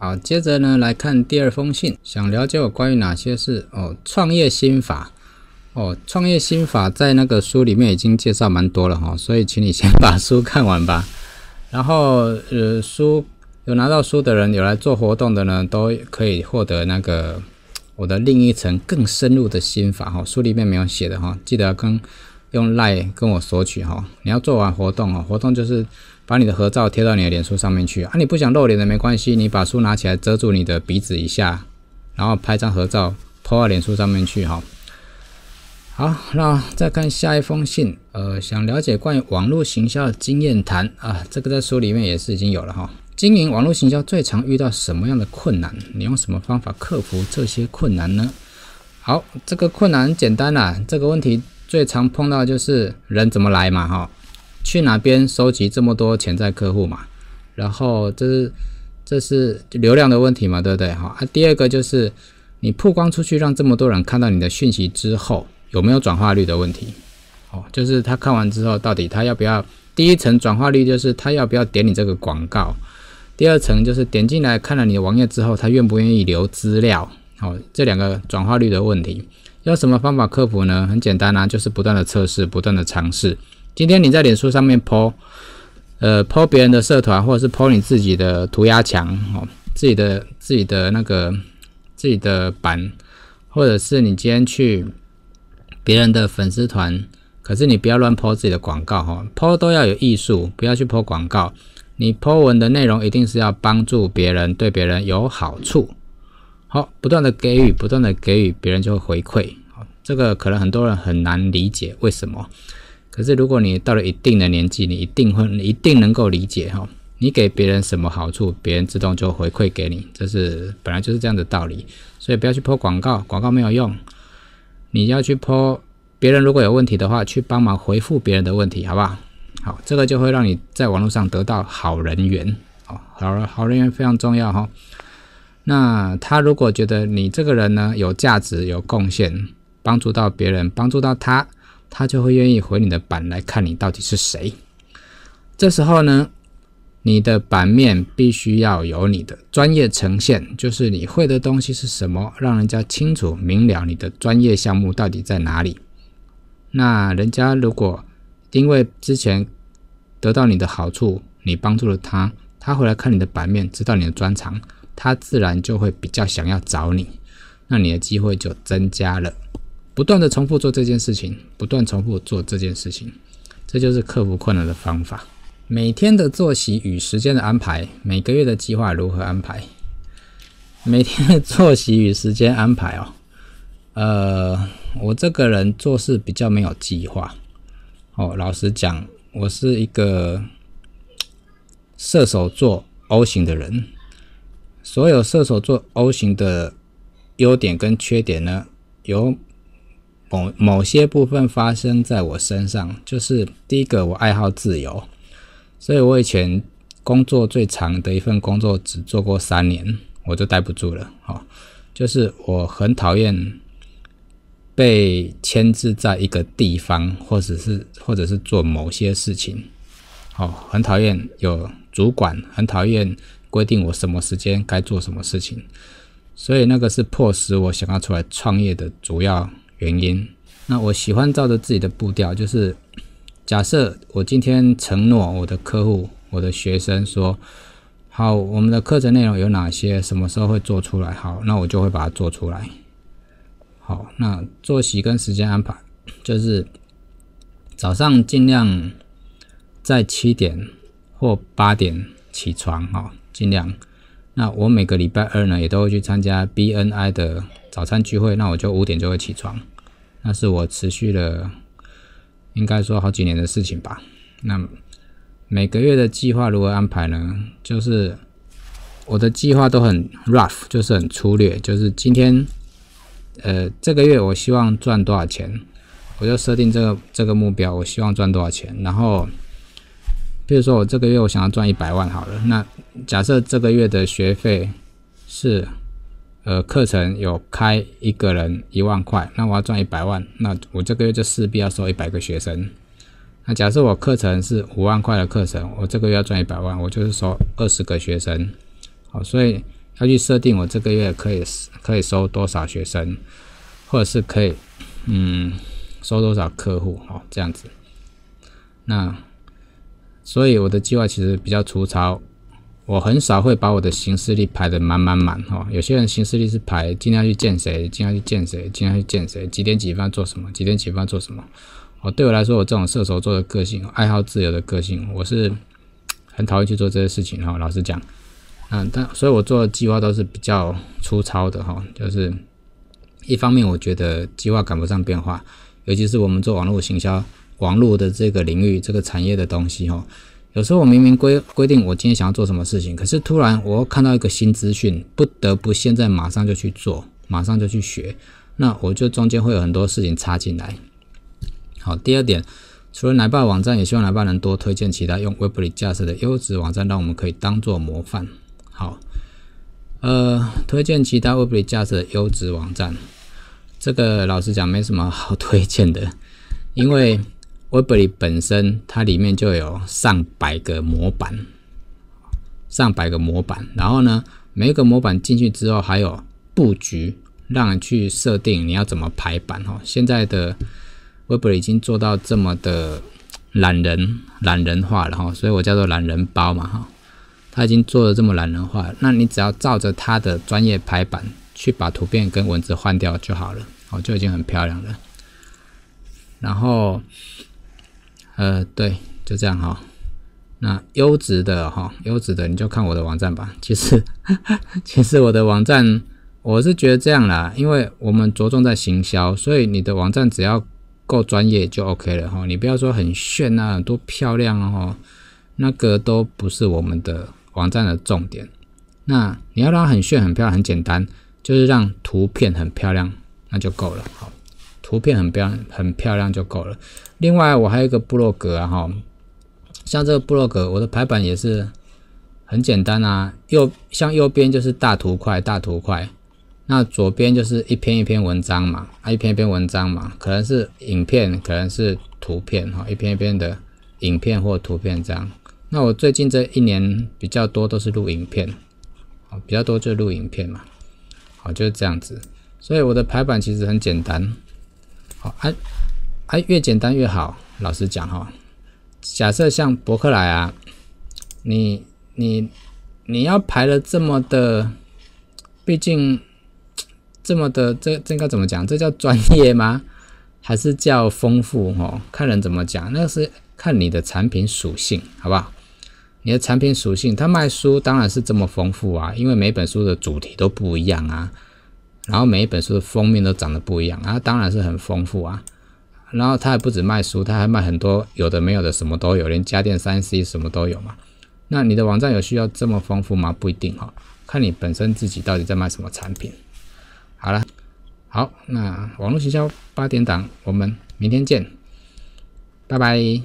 好，接着呢来看第二封信，想了解我关于哪些事哦？创业心法，哦，创业心法在那个书里面已经介绍蛮多了哈，所以请你先把书看完吧。然后，呃，书有拿到书的人，有来做活动的呢，都可以获得那个我的另一层更深入的心法哈。书里面没有写的哈，记得跟用赖跟我索取哈。你要做完活动哦，活动就是。把你的合照贴到你的脸书上面去啊！你不想露脸的没关系，你把书拿起来遮住你的鼻子一下，然后拍张合照，泼到脸书上面去哈。好，那再看下一封信，呃，想了解关于网络行销的经验谈啊，这个在书里面也是已经有了哈。经营网络行销最常遇到什么样的困难？你用什么方法克服这些困难呢？好，这个困难简单啦，这个问题最常碰到就是人怎么来嘛哈。去哪边收集这么多潜在客户嘛？然后这是这是流量的问题嘛，对不对？好啊，第二个就是你曝光出去，让这么多人看到你的讯息之后，有没有转化率的问题？哦，就是他看完之后，到底他要不要？第一层转化率就是他要不要点你这个广告？第二层就是点进来看了你的网页之后，他愿不愿意留资料？好，这两个转化率的问题，要什么方法克服呢？很简单啊，就是不断的测试，不断的尝试。今天你在脸书上面 po，呃，po 别人的社团，或者是 po 你自己的涂鸦墙哦，自己的自己的那个自己的板，或者是你今天去别人的粉丝团，可是你不要乱 po 自己的广告哈，po 都要有艺术，不要去 po 广告。你 po 文的内容一定是要帮助别人，对别人有好处。好，不断的给予，不断的给予，别人就会回馈。这个可能很多人很难理解，为什么？可是，如果你到了一定的年纪，你一定会一定能够理解哈。你给别人什么好处，别人自动就回馈给你，这是本来就是这样的道理。所以不要去泼广告，广告没有用。你要去泼别人，如果有问题的话，去帮忙回复别人的问题，好不好？好，这个就会让你在网络上得到好人缘哦。好人好人缘非常重要哈。那他如果觉得你这个人呢有价值、有贡献，帮助到别人，帮助到他。他就会愿意回你的板来看你到底是谁。这时候呢，你的版面必须要有你的专业呈现，就是你会的东西是什么，让人家清楚明了你的专业项目到底在哪里。那人家如果因为之前得到你的好处，你帮助了他，他回来看你的版面，知道你的专长，他自然就会比较想要找你，那你的机会就增加了。不断的重复做这件事情，不断重复做这件事情，这就是克服困难的方法。每天的作息与时间的安排，每个月的计划如何安排？每天的作息与时间安排哦，呃，我这个人做事比较没有计划。哦，老实讲，我是一个射手座 O 型的人。所有射手座 O 型的优点跟缺点呢，有。某某些部分发生在我身上，就是第一个，我爱好自由，所以我以前工作最长的一份工作只做过三年，我就待不住了。好，就是我很讨厌被牵制在一个地方，或者是或者是做某些事情。哦，很讨厌有主管，很讨厌规定我什么时间该做什么事情，所以那个是迫使我想要出来创业的主要。原因，那我喜欢照着自己的步调，就是 假设我今天承诺我的客户、我的学生说，好，我们的课程内容有哪些，什么时候会做出来，好，那我就会把它做出来。好，那作息跟时间安排，就是早上尽量在七点或八点起床，哈，尽量。那我每个礼拜二呢，也都会去参加 BNI 的早餐聚会。那我就五点就会起床，那是我持续了，应该说好几年的事情吧。那每个月的计划如何安排呢？就是我的计划都很 rough，就是很粗略。就是今天，呃，这个月我希望赚多少钱，我就设定这个这个目标，我希望赚多少钱，然后。比如说，我这个月我想要赚一百万，好了，那假设这个月的学费是，呃，课程有开一个人一万块，那我要赚一百万，那我这个月就势必要收一百个学生。那假设我课程是五万块的课程，我这个月要赚一百万，我就是收二十个学生。好，所以要去设定我这个月可以可以收多少学生，或者是可以嗯收多少客户，好，这样子。那。所以我的计划其实比较粗糙，我很少会把我的行事历排得满满满哈。有些人行事历是排，今天要去见谁，今天要去见谁，今天要去见谁，几点几分做什么，几点几分做什么。哦，对我来说，我这种射手座的个性，爱好自由的个性，我是很讨厌去做这些事情哈。老实讲，嗯，但所以我做的计划都是比较粗糙的哈，就是一方面我觉得计划赶不上变化，尤其是我们做网络行销。网络的这个领域、这个产业的东西，哈。有时候我明明规规定我今天想要做什么事情，可是突然我看到一个新资讯，不得不现在马上就去做，马上就去学，那我就中间会有很多事情插进来。好，第二点，除了奶爸网站，也希望奶爸能多推荐其他用 w e b l 架设的优质网站，让我们可以当做模范。好，呃，推荐其他 w e b l 架设的优质网站，这个老实讲没什么好推荐的，因为。w e b y 本身，它里面就有上百个模板，上百个模板。然后呢，每一个模板进去之后，还有布局，让你去设定你要怎么排版哈。现在的 w e b y 已经做到这么的懒人懒人化了哈，所以我叫做懒人包嘛哈。它已经做的这么懒人化，那你只要照着它的专业排版去把图片跟文字换掉就好了，哦，就已经很漂亮了。然后。呃，对，就这样哈。那优质的哈，优质的你就看我的网站吧。其实，其实我的网站我是觉得这样啦，因为我们着重在行销，所以你的网站只要够专业就 OK 了哈。你不要说很炫啊，很多漂亮哦，那个都不是我们的网站的重点。那你要让它很炫、很漂亮、很简单，就是让图片很漂亮，那就够了。好。图片很漂亮，很漂亮就够了。另外，我还有一个部落格啊，哈，像这个部落格，我的排版也是很简单啊。右像右边就是大图块，大图块。那左边就是一篇一篇文章嘛，啊，一篇一篇文章嘛，可能是影片，可能是图片，哈，一篇一篇的影片或图片这样。那我最近这一年比较多都是录影片，啊，比较多就录影片嘛，好就是这样子。所以我的排版其实很简单。好，哎，哎，越简单越好。老实讲哈，假设像伯克莱啊，你你你要排的这么的，毕竟这么的，这这该怎么讲？这叫专业吗？还是叫丰富？哦，看人怎么讲，那是看你的产品属性，好不好？你的产品属性，他卖书当然是这么丰富啊，因为每本书的主题都不一样啊。然后每一本书的封面都长得不一样啊，当然是很丰富啊。然后他也不止卖书，他还卖很多有的没有的，什么都有，连家电三 C 什么都有嘛。那你的网站有需要这么丰富吗？不一定哈，看你本身自己到底在卖什么产品。好了，好，那网络营销八点档，我们明天见，拜拜。